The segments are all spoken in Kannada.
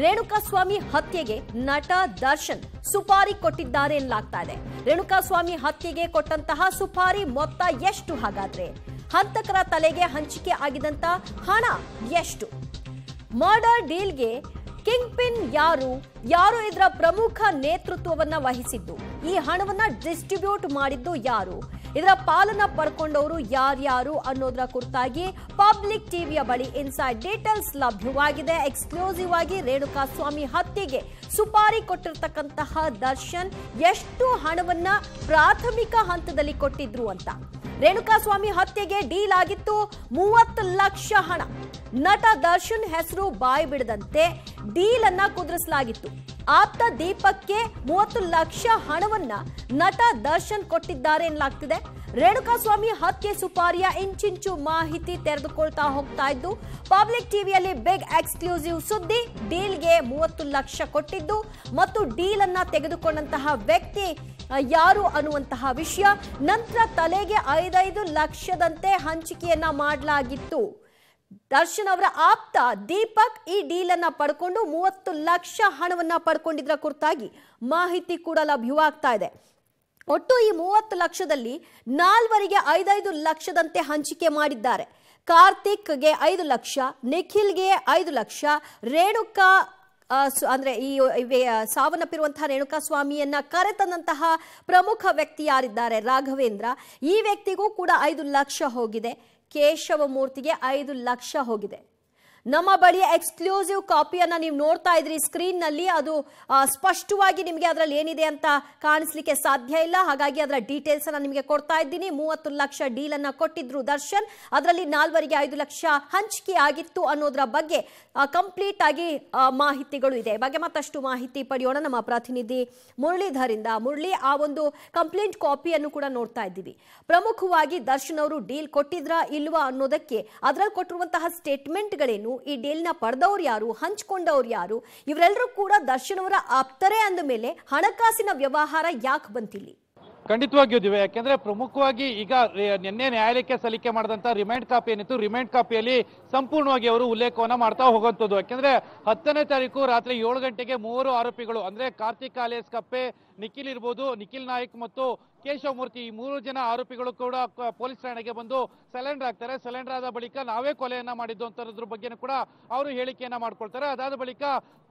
ರೇಣುಕಾಸ್ವಾಮಿ ಹತ್ಯೆಗೆ ನಟ ದರ್ಶನ್ ಸುಪಾರಿ ಕೊಟ್ಟಿದ್ದಾರೆ ಎನ್ನಲಾಗ್ತಾ ಇದೆ ರೇಣುಕಾಸ್ವಾಮಿ ಹತ್ಯೆಗೆ ಕೊಟ್ಟಂತಹ ಸುಪಾರಿ ಮೊತ್ತ ಎಷ್ಟು ಹಾಗಾದ್ರೆ ಹಂತಕರ ತಲೆಗೆ ಹಂಚಿಕೆ ಆಗಿದಂತ ಹಣ ಎಷ್ಟು ಮರ್ಡರ್ ಡೀಲ್ಗೆ ಕಿಂಗ್ ಪಿನ್ ಯಾರು ಯಾರು ಇದರ ಪ್ರಮುಖ ನೇತೃತ್ವವನ್ನ ವಹಿಸಿದ್ದು ಈ ಹಣವನ್ನ ಡಿಸ್ಟ್ರಿಬ್ಯೂಟ್ ಮಾಡಿದ್ದು ಯಾರು ಇದರ ಪಾಲನ ಪಡ್ಕೊಂಡವರು ಯಾರ್ಯಾರು ಅನ್ನೋದರ ಕುರಿತಾಗಿ ಪಬ್ಲಿಕ್ ಟಿವಿಯ ಬಳಿ ಇನ್ಸೈಡ್ ಡೀಟೇಲ್ಸ್ ಲಭ್ಯವಾಗಿದೆ ಎಕ್ಸ್ಕ್ಲೂಸಿವ್ ಆಗಿ ರೇಣುಕಾ ಸ್ವಾಮಿ ಹತ್ಯೆಗೆ ಸುಪಾರಿ ಕೊಟ್ಟಿರ್ತಕ್ಕಂತಹ ದರ್ಶನ್ ಎಷ್ಟು ಹಣವನ್ನ ಪ್ರಾಥಮಿಕ ಹಂತದಲ್ಲಿ ಕೊಟ್ಟಿದ್ರು ಅಂತ ರೇಣುಕಾಸ್ವಾಮಿ ಹತ್ಯೆಗೆ ಡೀಲ್ ಆಗಿತ್ತು ಮೂವತ್ತು ಲಕ್ಷ ಹಣ ನಟ ದರ್ಶನ್ ಹೆಸರು ಬಾಯಿ ಬಿಡದಂತೆ ಡೀಲ್ ಅನ್ನ ಕುದುರಿಸಲಾಗಿತ್ತು ಆಪ್ತ ದೀಪಕ್ಕೆ ಮೂವತ್ತು ಲಕ್ಷ ಹಣವನ್ನ ನಟ ದರ್ಶನ್ ಕೊಟ್ಟಿದ್ದಾರೆ ಎನ್ನಲಾಗ್ತಿದೆ ರೇಣುಕಾಸ್ವಾಮಿ ಹತ್ಯೆ ಸುಪಾರಿಯ ಇಂಚಿಂಚು ಮಾಹಿತಿ ತೆರೆದುಕೊಳ್ತಾ ಹೋಗ್ತಾ ಇದ್ದು ಪಬ್ಲಿಕ್ ಟಿವಿಯಲ್ಲಿ ಬಿಗ್ ಎಕ್ಸ್ಕ್ಲೂಸಿವ್ ಸುದ್ದಿ ಡೀಲ್ಗೆ ಮೂವತ್ತು ಲಕ್ಷ ಕೊಟ್ಟಿದ್ದು ಮತ್ತು ಡೀಲ್ ಅನ್ನ ತೆಗೆದುಕೊಂಡಂತಹ ವ್ಯಕ್ತಿ ಯಾರು ಅನ್ನುವಂತಹ ವಿಷಯ ನಂತರ ತಲೆಗೆ ಐದೈದು ಲಕ್ಷದಂತೆ ಹಂಚಿಕೆಯನ್ನ ಮಾಡಲಾಗಿತ್ತು ದರ್ಶನ್ ಅವರ ಆಪ್ತ ದೀಪಕ್ ಈ ಡೀಲ್ ಅನ್ನ ಪಡ್ಕೊಂಡು ಮೂವತ್ತು ಲಕ್ಷ ಹಣವನ್ನ ಪಡ್ಕೊಂಡಿದ್ರ ಕುರಿತಾಗಿ ಮಾಹಿತಿ ಕೂಡ ಲಭ್ಯವಾಗ್ತಾ ಇದೆ ಒಟ್ಟು ಈ ಮೂವತ್ತು ಲಕ್ಷದಲ್ಲಿ ನಾಲ್ವರಿಗೆ ಐದೈದು ಲಕ್ಷದಂತೆ ಹಂಚಿಕೆ ಮಾಡಿದ್ದಾರೆ ಕಾರ್ತಿಕ್ಗೆ ಐದು ಲಕ್ಷ ನಿಖಿಲ್ಗೆ ಐದು ಲಕ್ಷ ರೇಣುಕಾ ಅಂದ್ರೆ ಈ ಸಾವನ್ನಪ್ಪಿರುವಂತಹ ರೇಣುಕಾ ಸ್ವಾಮಿಯನ್ನ ಕರೆತಂದಂತಹ ಪ್ರಮುಖ ವ್ಯಕ್ತಿ ಯಾರಿದ್ದಾರೆ ರಾಘವೇಂದ್ರ ಈ ವ್ಯಕ್ತಿಗೂ ಕೂಡ ಐದು ಲಕ್ಷ ಹೋಗಿದೆ ಕೇಶವ ಮೂರ್ತಿಗೆ ಐದು ಲಕ್ಷ ಹೋಗಿದೆ ನಮ್ಮ ಬಳಿ ಎಕ್ಸ್ಕ್ಲೂಸಿವ್ ಕಾಪಿಯನ್ನು ನೀವು ನೋಡ್ತಾ ಇದ್ರಿ ಸ್ಕ್ರೀನ್ನಲ್ಲಿ ಅದು ಸ್ಪಷ್ಟವಾಗಿ ನಿಮಗೆ ಅದರಲ್ಲಿ ಏನಿದೆ ಅಂತ ಕಾಣಿಸ್ಲಿಕ್ಕೆ ಸಾಧ್ಯ ಇಲ್ಲ ಹಾಗಾಗಿ ಅದರ ಡೀಟೇಲ್ಸನ್ನು ನಿಮಗೆ ಕೊಡ್ತಾ ಇದ್ದೀನಿ ಮೂವತ್ತು ಲಕ್ಷ ಡೀಲನ್ನು ಕೊಟ್ಟಿದ್ರು ದರ್ಶನ್ ಅದರಲ್ಲಿ ನಾಲ್ವರಿಗೆ ಐದು ಲಕ್ಷ ಹಂಚಿಕೆ ಆಗಿತ್ತು ಅನ್ನೋದರ ಬಗ್ಗೆ ಕಂಪ್ಲೀಟ್ ಆಗಿ ಮಾಹಿತಿಗಳು ಇದೆ ಬಗ್ಗೆ ಮತ್ತಷ್ಟು ಮಾಹಿತಿ ಪಡೆಯೋಣ ನಮ್ಮ ಪ್ರತಿನಿಧಿ ಮುರಳೀಧರಿಂದ ಮುರಳಿ ಆ ಒಂದು ಕಂಪ್ಲೇಂಟ್ ಕಾಪಿಯನ್ನು ಕೂಡ ನೋಡ್ತಾ ಇದ್ದೀವಿ ಪ್ರಮುಖವಾಗಿ ದರ್ಶನ್ ಅವರು ಡೀಲ್ ಕೊಟ್ಟಿದ್ರಾ ಇಲ್ವಾ ಅನ್ನೋದಕ್ಕೆ ಅದರಲ್ಲಿ ಕೊಟ್ಟಿರುವಂತಹ ಸ್ಟೇಟ್ಮೆಂಟ್ಗಳೇನು ಈ ಡೀಲ್ನ ಪಡೆದವ್ರು ಯಾರು ಹಂಚ್ಕೊಂಡವ್ರು ಯಾರು ಇವರೆಲ್ಲರೂ ಕೂಡ ದರ್ಶನ್ ಅವರ ಆಪ್ತರೇ ಅಂದ ಮೇಲೆ ಹಣಕಾಸಿನ ವ್ಯವಹಾರ ಯಾಕೆ ಬಂತಿಲ್ಲಿ ಖಂಡಿತವಾಗಿಯೂ ದಿವೆ ಯಾಕೆಂದ್ರೆ ಪ್ರಮುಖವಾಗಿ ಈಗ ನಿನ್ನೆ ನ್ಯಾಯಾಲಯಕ್ಕೆ ಸಲ್ಲಿಕೆ ಮಾಡಿದಂತ ರಿಮೈಂಡ್ ಕಾಪಿ ಏನಿತ್ತು ರಿಮೈಂಡ್ ಕಾಪಿಯಲ್ಲಿ ಸಂಪೂರ್ಣವಾಗಿ ಅವರು ಉಲ್ಲೇಖವನ್ನ ಮಾಡ್ತಾ ಹೋಗುವಂಥದ್ದು ಯಾಕೆಂದ್ರೆ ಹತ್ತನೇ ತಾರೀಕು ರಾತ್ರಿ ಏಳು ಗಂಟೆಗೆ ಮೂವರು ಆರೋಪಿಗಳು ಅಂದ್ರೆ ಕಾರ್ತಿಕ್ ಆಲೇಸ್ ಕಪ್ಪೆ ನಿಖಿಲ್ ಇರ್ಬೋದು ನಿಖಿಲ್ ನಾಯಕ್ ಮತ್ತು ಕೇಶವ ಮೂರ್ತಿ ಈ ಮೂರು ಜನ ಆರೋಪಿಗಳು ಕೂಡ ಪೊಲೀಸ್ ಠಾಣೆಗೆ ಬಂದು ಸೆಲೆಂಡರ್ ಆಗ್ತಾರೆ ಸೆಲೆಂಡರ್ ಆದ ಬಳಿಕ ನಾವೇ ಕೊಲೆಯನ್ನ ಮಾಡಿದ್ದು ಅಂತದ್ರ ಬಗ್ಗೆನೂ ಕೂಡ ಅವರು ಹೇಳಿಕೆಯನ್ನ ಮಾಡ್ಕೊಳ್ತಾರೆ ಅದಾದ ಬಳಿಕ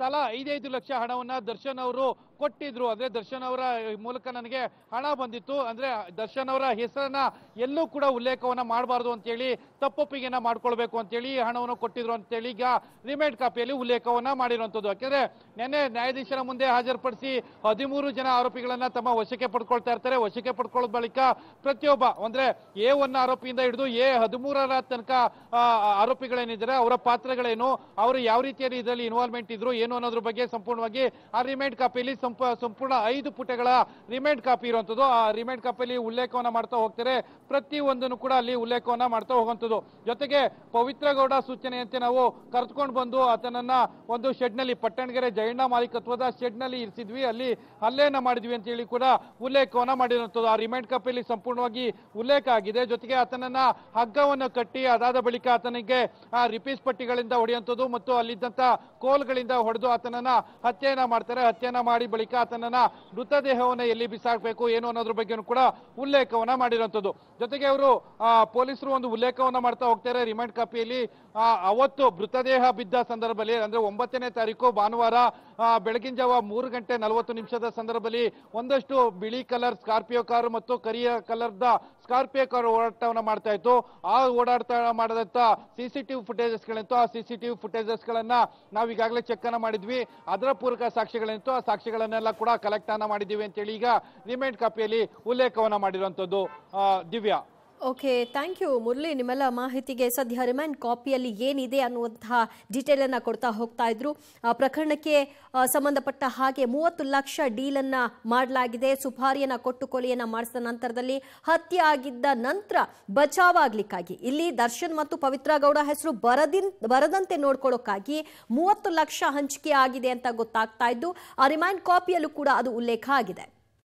ತಲಾ ಐದೈದು ಲಕ್ಷ ಹಣವನ್ನ ದರ್ಶನ್ ಅವರು ಕೊಟ್ಟಿದ್ರು ಅಂದ್ರೆ ದರ್ಶನ್ ಅವರ ಮೂಲಕ ನನಗೆ ಹಣ ಬಂದಿತ್ತು ಅಂದ್ರೆ ದರ್ಶನ್ ಅವರ ಹೆಸರನ್ನ ಎಲ್ಲೂ ಕೂಡ ಉಲ್ಲೇಖವನ್ನ ಮಾಡಬಾರ್ದು ಅಂತೇಳಿ ತಪ್ಪೊಪ್ಪಿಗೆನ ಮಾಡ್ಕೊಳ್ಬೇಕು ಅಂತೇಳಿ ಹಣವನ್ನು ಕೊಟ್ಟಿದ್ರು ಅಂತೇಳಿ ಈಗ ರಿಮ್ಯಾಂಡ್ ಕಾಪಿಯಲ್ಲಿ ಉಲ್ಲೇಖವನ್ನ ಮಾಡಿರುವಂತದ್ದು ಯಾಕೆಂದ್ರೆ ನಿನ್ನೆ ನ್ಯಾಯಾಧೀಶರ ಮುಂದೆ ಹಾಜರುಪಡಿಸಿ ಹದಿಮೂರು ಜನ ಆರೋಪಿಗಳನ್ನ ತಮ್ಮ ವಶಕ್ಕೆ ಪಡ್ಕೊಳ್ತಾ ಇರ್ತಾರೆ ವಶಕ್ಕೆ ಪಡ್ಕೊಳ್ಳೋ ಬಳಿಕ ಪ್ರತಿಯೊಬ್ಬ ಅಂದ್ರೆ ಎ ಒನ್ ಆರೋಪಿಯಿಂದ ಹಿಡಿದು ಎ ಹದಿಮೂರರ ತನಕ ಆರೋಪಿಗಳೇನಿದ್ದಾರೆ ಅವರ ಪಾತ್ರಗಳೇನು ಅವರು ಯಾವ ರೀತಿಯಲ್ಲಿ ಇದರಲ್ಲಿ ಇನ್ವಾಲ್ವ್ಮೆಂಟ್ ಇದ್ರು ಏನು ಅನ್ನೋದ್ರ ಬಗ್ಗೆ ಸಂಪೂರ್ಣವಾಗಿ ಆ ರಿಮೈಂಡ್ ಕಾಪಿಯಲ್ಲಿ ಸಂಪೂರ್ಣ ಐದು ಪುಟಗಳ ರಿಮೈಂಡ್ ಕಾಪಿ ಇರುವಂತದ್ದು ಆ ರಿಮೈಂಡ್ ಕಾಪಿಯಲ್ಲಿ ಉಲ್ಲೇಖವನ್ನ ಮಾಡ್ತಾ ಹೋಗ್ತಾರೆ ಪ್ರತಿ ಒಂದನ್ನು ಕೂಡ ಅಲ್ಲಿ ಉಲ್ಲೇಖವನ್ನ ಮಾಡ್ತಾ ಹೋಗುವಂಥದ್ದು ಜೊತೆಗೆ ಪವಿತ್ರ ಗೌಡ ಸೂಚನೆಯಂತೆ ನಾವು ಕರೆದುಕೊಂಡು ಬಂದು ಆತನನ್ನ ಒಂದು ಶೆಡ್ ನಲ್ಲಿ ಪಟ್ಟಣಗೆರೆ ಜಯಣ್ಣ ಮಾಲೀಕತ್ವದ ಶೆಡ್ ನಲ್ಲಿ ಇರಿಸಿದ್ವಿ ಅಲ್ಲಿ ಅಲ್ಲೇ ಮಾಡಿದ್ವಿ ಅಂತ ಹೇಳಿ ಕೂಡ ಉಲ್ಲೇಖವನ್ನ ಮಾಡಿರುವಂಥದ್ದು ಆ ರಿಮೈಂಡ್ ಕಾಪಿಯಲ್ಲಿ ಸಂಪೂರ್ಣವಾಗಿ ಉಲ್ಲೇಖ ಆಗಿದೆ ಜೊತೆಗೆ ಆತನನ್ನ ಹಗ್ಗವನ್ನು ಕಟ್ಟಿ ಅದಾದ ಬಳಿಕ ಆತನಿಗೆ ಆ ರಿಪೀಸ್ ಪಟ್ಟಿಗಳಿಂದ ಹೊಡೆಯುವಂಥದ್ದು ಮತ್ತು ಅಲ್ಲಿದ್ದಂತ ಕೋಲ್ಗಳಿಂದ ಹೊಡೆದು ಆತನನ್ನ ಹತ್ಯೆಯನ್ನ ಮಾಡ್ತಾರೆ ಹತ್ಯೆಯನ್ನ ಮಾಡಿ ಬಳಿಕ ಆತನನ್ನ ಮೃತದೇಹವನ್ನು ಎಲ್ಲಿ ಬಿಸಾಕಬೇಕು ಏನು ಅನ್ನೋದ್ರ ಬಗ್ಗೆನೂ ಕೂಡ ಉಲ್ಲೇಖವನ್ನ ಮಾಡಿರುವಂಥದ್ದು ಜೊತೆಗೆ ಅವರು ಪೊಲೀಸರು ಒಂದು ಉಲ್ಲೇಖವನ್ನ ಮಾಡ್ತಾ ಹೋಗ್ತಾರೆ ರಿಮೈಂಡ್ ಕಾಪಿಯಲ್ಲಿ ಅವತ್ತು ಮೃತದೇಹ ಬಿದ್ದ ಸಂದರ್ಭದಲ್ಲಿ ಅಂದ್ರೆ ಒಂಬತ್ತನೇ ತಾರೀಕು ಭಾನುವಾರ ಬೆಳಗಿನ ಜಾವ ಮೂರು ಗಂಟೆ ನಲವತ್ತು ನಿಮಿಷದ ಸಂದರ್ಭದಲ್ಲಿ ಸಂದರ್ಭದಲ್ಲಿ ಒಂದಷ್ಟು ಬಿಳಿ ಕಲರ್ ಸ್ಕಾರ್ಪಿಯೋ ಕಾರು ಮತ್ತು ಕರಿಯ ಕಲರ್ದ ಸ್ಕಾರ್ಪಿಯೋ ಕಾರು ಓಡಾಟವನ್ನು ಮಾಡ್ತಾ ಇತ್ತು ಆ ಓಡಾಡ್ತಾ ಮಾಡಿದಂತ ಸಿಸಿಟಿವಿ ಫುಟೇಜಸ್ ಗಳಿತ್ತು ಆ ಸಿಸಿಟಿವಿ ಫುಟೇಜಸ್ ಗಳನ್ನ ನಾವು ಈಗಾಗಲೇ ಚೆಕ್ ಅನ್ನ ಮಾಡಿದ್ವಿ ಅದರ ಪೂರಕ ಸಾಕ್ಷ್ಯಗಳೇನಿತ್ತು ಆ ಸಾಕ್ಷಿಗಳನ್ನೆಲ್ಲ ಕೂಡ ಕಲೆಕ್ಟ್ ಅನ್ನ ಮಾಡಿದ್ದೀವಿ ಅಂತೇಳಿ ಈಗ ರಿಮೈಂಡ್ ಕಾಪಿಯಲ್ಲಿ ಉಲ್ಲೇಖವನ್ನ ಮಾಡಿರುವಂತದ್ದು Divya okay thank you Murali ನಿಮ್ಮೆಲ್ಲ ಮಾಹಿತಿಗೆ ಸದ್ಯ ರಿಮ್ಯಾಂಡ್ ಕಾಪಿಯಲ್ಲಿ ಏನಿದೆ ಅನ್ನುವಂತಹ ಡೀಟೇಲ್ ಅನ್ನ ಕೊಡ್ತಾ ಹೋಗ್ತಾ ಇದ್ರು ಪ್ರಕರಣಕ್ಕೆ ಸಂಬಂಧಪಟ್ಟ ಹಾಗೆ ಮೂವತ್ತು ಲಕ್ಷ ಡೀಲ್ ಅನ್ನ ಮಾಡಲಾಗಿದೆ ಸುಪಾರಿಯನ್ನ ಕೊಲೆಯನ್ನ ಮಾಡಿಸಿದ ನಂತರದಲ್ಲಿ ಹತ್ಯೆ ಆಗಿದ್ದ ನಂತರ ಬಚಾವ್ ಆಗ್ಲಿಕ್ಕಾಗಿ ಇಲ್ಲಿ ದರ್ಶನ್ ಮತ್ತು ಪವಿತ್ರ ಗೌಡ ಹೆಸರು ಬರದಿನ್ ಬರದಂತೆ ನೋಡ್ಕೊಳ್ಳೋಕ್ಕಾಗಿ ಮೂವತ್ತು ಲಕ್ಷ ಹಂಚಿಕೆ ಆಗಿದೆ ಅಂತ ಗೊತ್ತಾಗ್ತಾ ಇದ್ದು ಆ ರಿಮ್ಯಾಂಡ್ ಕಾಪಿಯಲ್ಲೂ ಕೂಡ ಅದು ಉಲ್ಲೇಖ ಆಗಿದೆ